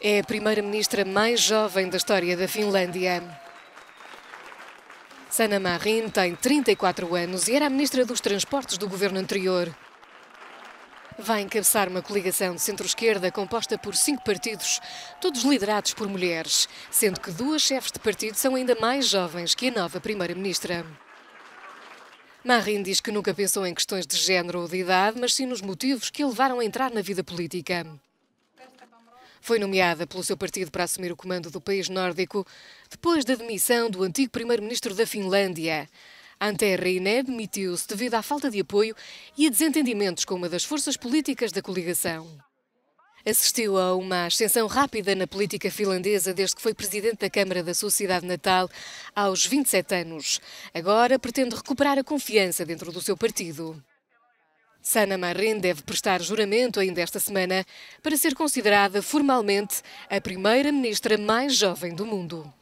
é a primeira-ministra mais jovem da história da Finlândia. Sana Marin tem 34 anos e era a ministra dos Transportes do governo anterior. Vai encabeçar uma coligação de centro-esquerda composta por cinco partidos, todos liderados por mulheres, sendo que duas chefes de partido são ainda mais jovens que a nova primeira-ministra. Marin diz que nunca pensou em questões de género ou de idade, mas sim nos motivos que a levaram a entrar na vida política. Foi nomeada pelo seu partido para assumir o comando do país nórdico depois da demissão do antigo primeiro-ministro da Finlândia. Ante Reiné demitiu-se devido à falta de apoio e a desentendimentos com uma das forças políticas da coligação. Assistiu a uma ascensão rápida na política finlandesa desde que foi presidente da Câmara da sua cidade natal aos 27 anos. Agora pretende recuperar a confiança dentro do seu partido. Sana Marin deve prestar juramento ainda esta semana para ser considerada formalmente a primeira ministra mais jovem do mundo.